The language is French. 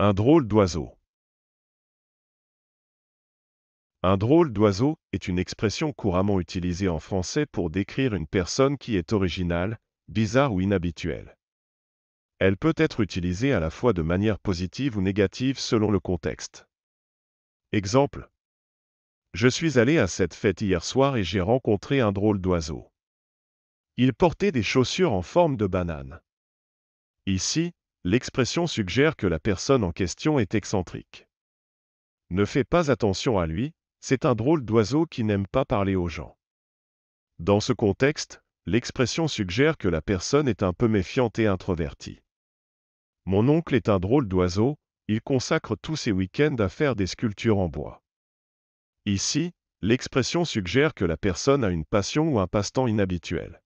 Un drôle d'oiseau. Un drôle d'oiseau est une expression couramment utilisée en français pour décrire une personne qui est originale, bizarre ou inhabituelle. Elle peut être utilisée à la fois de manière positive ou négative selon le contexte. Exemple. Je suis allé à cette fête hier soir et j'ai rencontré un drôle d'oiseau. Il portait des chaussures en forme de banane. Ici, L'expression suggère que la personne en question est excentrique. Ne fais pas attention à lui, c'est un drôle d'oiseau qui n'aime pas parler aux gens. Dans ce contexte, l'expression suggère que la personne est un peu méfiante et introvertie. Mon oncle est un drôle d'oiseau, il consacre tous ses week-ends à faire des sculptures en bois. Ici, l'expression suggère que la personne a une passion ou un passe-temps inhabituel.